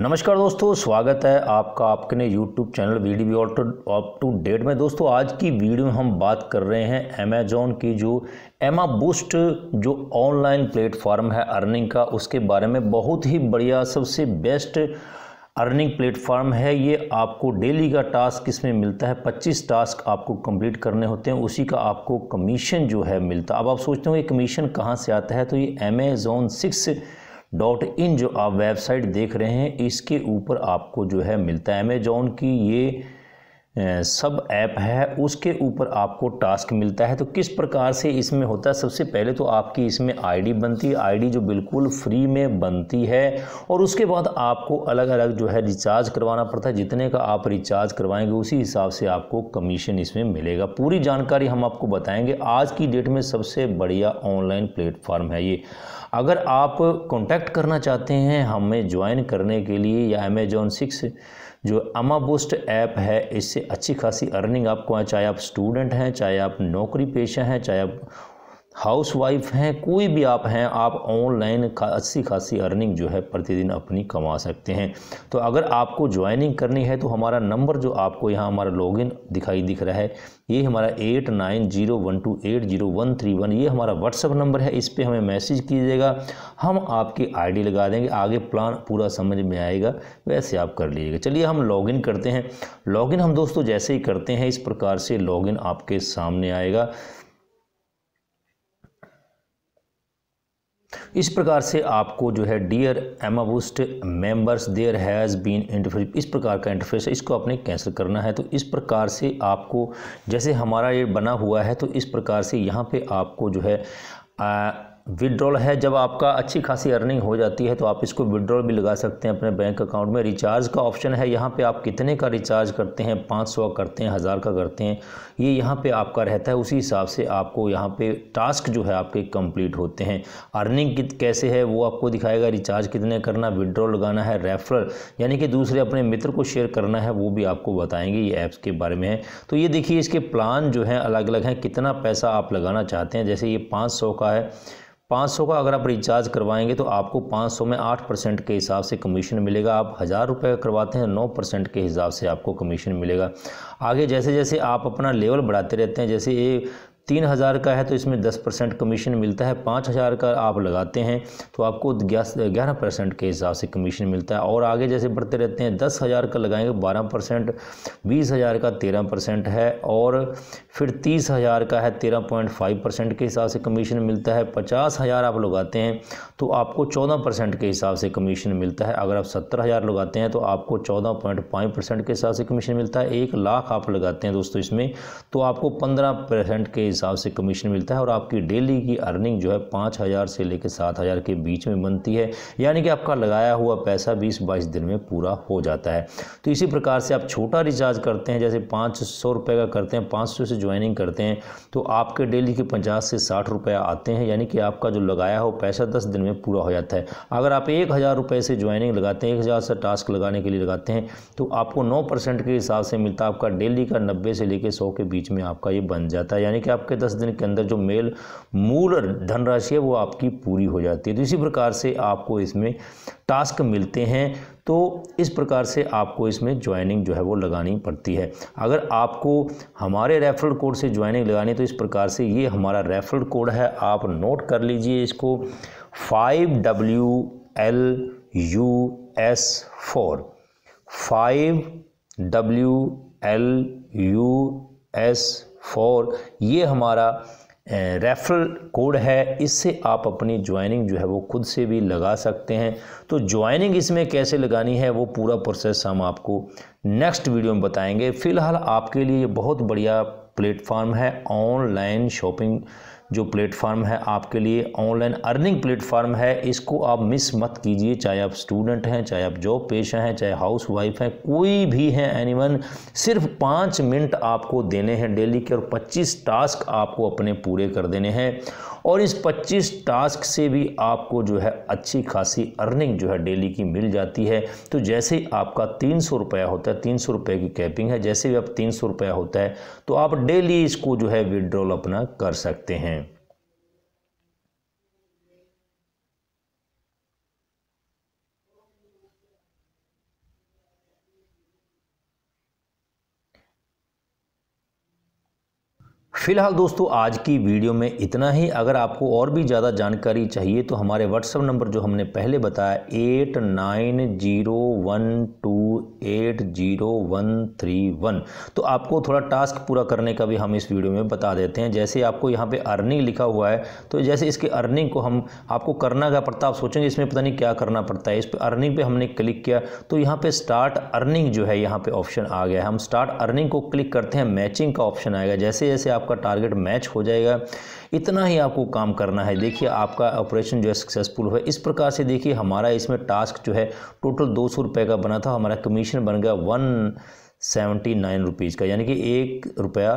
नमस्कार दोस्तों स्वागत है आपका आपके YouTube channel V D B auto up to date में दोस्तों आज की वीडियो में हम बात कर रहे हैं अमेजोन की जो एमा बूस्ट जो ऑनलाइन प्लेटफॉर्म है अर्निंग का उसके बारे में बहुत ही बढ़िया सबसे बेस्ट अर्निंग प्लेटफॉर्म है ये आपको डेली का टास्क इसमें मिलता है 25 टास्क आपको कंप्लीट करने होते हैं उसी का आपको कमीशन जो है मिलता अब आप सोचते हो ये कमीशन कहाँ से आता है तो ये अमेज़ोन सिक्स डॉट इन जो आप वेबसाइट देख रहे हैं इसके ऊपर आपको जो है मिलता है अमेजोन की ये सब ऐप है उसके ऊपर आपको टास्क मिलता है तो किस प्रकार से इसमें होता है सबसे पहले तो आपकी इसमें आईडी बनती है आईडी जो बिल्कुल फ्री में बनती है और उसके बाद आपको अलग अलग जो है रिचार्ज करवाना पड़ता है जितने का आप रिचार्ज करवाएंगे उसी हिसाब से आपको कमीशन इसमें मिलेगा पूरी जानकारी हम आपको बताएँगे आज की डेट में सबसे बढ़िया ऑनलाइन प्लेटफॉर्म है ये अगर आप कॉन्टैक्ट करना चाहते हैं हमें ज्वाइन करने के लिए या अमेजोन सिक्स जो अमा बूस्ट ऐप है इससे अच्छी खासी अर्निंग आपको चाहे आप स्टूडेंट हैं चाहे आप नौकरी पेशा हैं चाहे आप हाउस वाइफ हैं कोई भी आप हैं आप ऑनलाइन का अच्छी खासी अर्निंग जो है प्रतिदिन अपनी कमा सकते हैं तो अगर आपको ज्वाइनिंग करनी है तो हमारा नंबर जो आपको यहाँ हमारा लॉगिन दिखाई दिख रहा है ये हमारा eight nine zero one two eight zero one three one ये हमारा व्हाट्सअप नंबर है इस पर हमें मैसेज कीजिएगा हम आपकी आईडी लगा देंगे आगे प्लान पूरा समझ में आएगा वैसे आप कर लीजिएगा चलिए हम लॉगिन करते हैं लॉगिन हम दोस्तों जैसे ही करते हैं इस प्रकार से लॉगिन आपके सामने आएगा इस प्रकार से आपको जो है dear Emaboost members there has been interface इस प्रकार का इंटरफेस है इसको आपने कैंसिल करना है तो इस प्रकार से आपको जैसे हमारा ये बना हुआ है तो इस प्रकार से यहाँ पे आपको जो है आ, विड्रॉल है जब आपका अच्छी खासी अर्निंग हो जाती है तो आप इसको विड्रॉल भी लगा सकते हैं अपने बैंक अकाउंट में रिचार्ज का ऑप्शन है यहाँ पे आप कितने का रिचार्ज करते हैं पाँच सौ करते हैं हज़ार का करते हैं ये यहाँ पे आपका रहता है उसी हिसाब से आपको यहाँ पे टास्क जो है आपके कंप्लीट होते हैं अर्निंग कैसे है वो आपको दिखाएगा रिचार्ज कितने करना विड्रॉल लगाना है रेफरल यानी कि दूसरे अपने मित्र को शेयर करना है वो भी आपको बताएंगे ये ऐप्स के बारे में है तो ये देखिए इसके प्लान जो हैं अलग अलग हैं कितना पैसा आप लगाना चाहते हैं जैसे ये पाँच का है 500 का अगर आप रिचार्ज करवाएंगे तो आपको 500 में 8 परसेंट के हिसाब से कमीशन मिलेगा आप हज़ार रुपये का करवाते हैं 9 परसेंट के हिसाब से आपको कमीशन मिलेगा आगे जैसे जैसे आप अपना लेवल बढ़ाते रहते हैं जैसे ये तीन हज़ार का है तो इसमें दस परसेंट कमीशन मिलता है पाँच हज़ार का आप लगाते हैं तो आपको ग्यारह परसेंट के हिसाब से कमीशन मिलता है और आगे जैसे बढ़ते रहते हैं दस हज़ार का लगाएंगे तो बारह परसेंट बीस हज़ार का तेरह परसेंट है और फिर तीस हज़ार का है तेरह पॉइंट फाइव परसेंट के हिसाब से कमीशन मिलता है पचास हज़ार आप लगाते हैं तो आपको चौदह परसेंट के हिसाब से कमीशन मिलता है अगर आप सत्तर हज़ार लगाते हैं तो आपको चौदह पॉइंट पाँच परसेंट के हिसाब से कमीशन मिलता है एक लाख आप लगाते हैं दोस्तों इसमें तो आपको पंद्रह परसेंट के हिसाब से कमीशन मिलता है और आपकी डेली की अर्निंग जो है पाँच हज़ार से लेकर सात हज़ार के बीच में बनती है यानी कि आपका लगाया हुआ पैसा बीस बाईस दिन में पूरा हो जाता है तो इसी प्रकार से आप छोटा रिचार्ज करते हैं जैसे पाँच सौ रुपये का करते हैं पाँच सौ से ज्वाइनिंग करते हैं तो आपके डेली के पचास से साठ रुपये आते हैं यानी कि आपका जो लगाया हो पैसा दस दिन में पूरा हो जाता है अगर आप एक हज़ार रुपये से ज्वाइनिंग लगाते हैं एक हज़ार से टास्क लगाने के लिए लगाते हैं तो आपको नौ परसेंट के हिसाब से मिलता है आपका डेली का नब्बे से लेकर सौ के बीच में आपका ये बन जाता है यानी कि आप आपके दस दिन के अंदर जो मेल मूल धनराशि है वो आपकी पूरी हो जाती है तो इसी प्रकार से आपको इसमें टास्क मिलते हैं तो इस प्रकार से आपको इसमें ज्वाइनिंग जो है वो लगानी पड़ती है अगर आपको हमारे रेफरल कोड से ज्वाइनिंग लगानी तो इस प्रकार से ये हमारा रेफरल कोड है आप नोट कर लीजिए इसको five W L U S four five W L U S four ये हमारा रेफरल कोड है इससे आप अपनी ज्वाइनिंग जो है वो खुद से भी लगा सकते हैं तो ज्वाइनिंग इसमें कैसे लगानी है वो पूरा प्रोसेस हम आपको नेक्स्ट वीडियो में बताएंगे फ़िलहाल आपके लिए बहुत बढ़िया प्लेटफॉर्म है ऑनलाइन शॉपिंग जो प्लेटफार्म है आपके लिए ऑनलाइन अर्निंग प्लेटफार्म है इसको आप मिस मत कीजिए चाहे आप स्टूडेंट हैं चाहे आप जॉब पेशा हैं चाहे हाउस वाइफ हैं कोई भी हैं एनीवन सिर्फ पाँच मिनट आपको देने हैं डेली के और पच्चीस टास्क आपको अपने पूरे कर देने हैं और इस 25 टास्क से भी आपको जो है अच्छी खासी अर्निंग जो है डेली की मिल जाती है तो जैसे ही आपका तीन सौ रुपया होता है तीन सौ रुपये की कैपिंग है जैसे भी आप तीन सौ रुपया होता है तो आप डेली इसको जो है विड्रॉल अपना कर सकते हैं फिलहाल दोस्तों आज की वीडियो में इतना ही अगर आपको और भी ज़्यादा जानकारी चाहिए तो हमारे व्हाट्सअप नंबर जो हमने पहले बताया eight nine zero one two eight zero one three one तो आपको थोड़ा टास्क पूरा करने का भी हम इस वीडियो में बता देते हैं जैसे आपको यहाँ पे अर्निंग लिखा हुआ है तो जैसे इसके अर्निंग को हम आपको करना का पड़ता आप सोचेंगे इसमें पता नहीं क्या करना पड़ता है इस पर अर्निंग पर हमने क्लिक किया तो यहाँ पर स्टार्ट अर्निंग जो है यहाँ पर ऑप्शन आ गया है हम स्टार्ट अर्निंग को क्लिक करते हैं मैचिंग का ऑप्शन आएगा जैसे जैसे आपका टारगेट मैच हो जाएगा इतना ही आपको काम करना है देखिए आपका ऑपरेशन जो है सक्सेसफुल हुआ इस प्रकार से देखिए हमारा इसमें टास्क जो है टोटल दो सौ रुपये का बना था हमारा कमीशन बन गया वन सेवेंटी नाइन रुपीज़ का यानी कि एक रुपया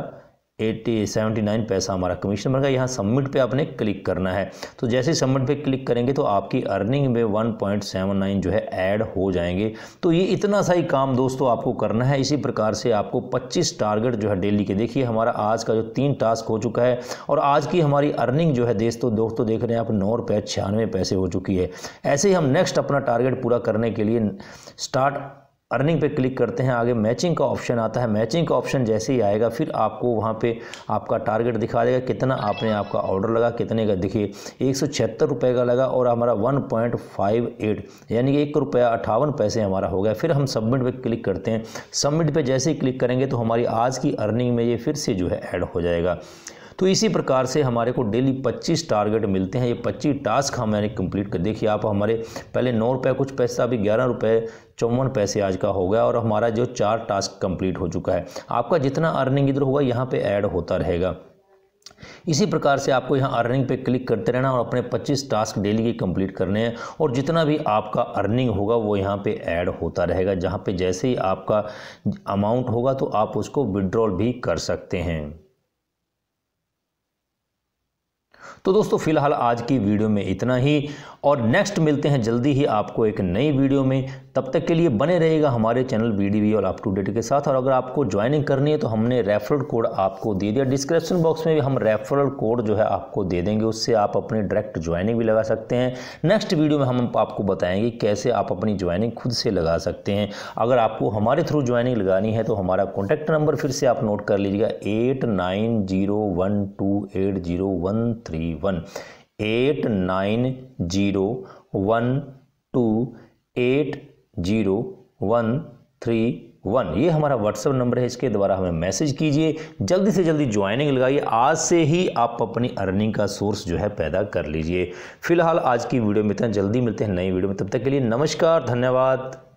एट्टी सेवेंटी नाइन पैसा हमारा कमीशन बनेगा यहाँ सबमिट पे आपने क्लिक करना है तो जैसे ही सबमिट पे क्लिक करेंगे तो आपकी अर्निंग में वन पॉइंट सेवन नाइन जो है ऐड हो जाएंगे तो ये इतना सा ही काम दोस्तों आपको करना है इसी प्रकार से आपको पच्चीस टारगेट जो है डेली के देखिए हमारा आज का जो तीन टास्क हो चुका है और आज की हमारी अर्निंग जो है देश तो दोस्तों देख रहे हैं आप नौ रुपये छियानवे पैसे हो चुकी है ऐसे ही हम नेक्स्ट अपना टारगेट पूरा करने के लिए स्टार्ट अर्निंग पे क्लिक करते हैं आगे मैचिंग का ऑप्शन आता है मैचिंग का ऑप्शन जैसे ही आएगा फिर आपको वहाँ पे आपका टारगेट दिखा देगा कितना आपने आपका ऑर्डर लगा कितने का दिखे एक सौ छिहत्तर रुपये का लगा और हमारा वन पॉइंट फाइव एट यानी कि एक रुपया अट्ठावन पैसे हमारा हो गया फिर हम सबमिट पर क्लिक करते हैं सबमिट पर जैसे ही क्लिक करेंगे तो हमारी आज की अर्निंग में ये फिर से जो है ऐड हो जाएगा तो इसी प्रकार से हमारे को डेली 25 टारगेट मिलते हैं ये 25 टास्क मैंने कंप्लीट कर देखिए आप हमारे पहले नौ रुपये कुछ पैसा अभी ग्यारह रुपये चौवन पैसे आज का हो गया और हमारा जो चार टास्क कंप्लीट हो चुका है आपका जितना अर्निंग इधर होगा यहाँ पे ऐड होता रहेगा इसी प्रकार से आपको यहाँ अर्निंग पे क्लिक करते रहना और अपने 25 टास्क डेली के कंप्लीट करने हैं और जितना भी आपका अर्निंग होगा वो यहाँ पे ऐड होता रहेगा जहाँ पे जैसे ही आपका अमाउंट होगा तो आप उसको विड्रॉल भी कर सकते हैं तो दोस्तों फिलहाल आज की वीडियो में इतना ही और नेक्स्ट मिलते हैं जल्दी ही आपको एक नई वीडियो में तब तक के लिए बने रहेगा हमारे चैनल बी डी और अप टू डेट के साथ और अगर आपको ज्वाइनिंग करनी है तो हमने रेफरल कोड आपको दे दिया डिस्क्रिप्शन बॉक्स में भी हम रेफरल कोड जो है आपको दे देंगे उससे आप अपनी डायरेक्ट ज्वाइनिंग भी लगा सकते हैं नेक्स्ट वीडियो में हम आपको बताएंगे कैसे आप अपनी ज्वाइनिंग खुद से लगा सकते हैं अगर आपको हमारे थ्रू ज्वाइनिंग लगानी है तो हमारा कॉन्टैक्ट नंबर फिर से आप नोट कर लीजिएगा eight nine zero one two eight zero one three three one eight nine zero one two eight zero one three one ये हमारा व्हाट्सएप नंबर है इसके द्वारा हमें मैसेज कीजिए जल्दी से जल्दी ज्वाइनिंग लगाइए आज से ही आप अपनी अर्निंग का सोर्स जो है पैदा कर लीजिए फिलहाल आज की वीडियो में इतना जल्दी मिलते हैं नई वीडियो में तब तक के लिए नमस्कार धन्यवाद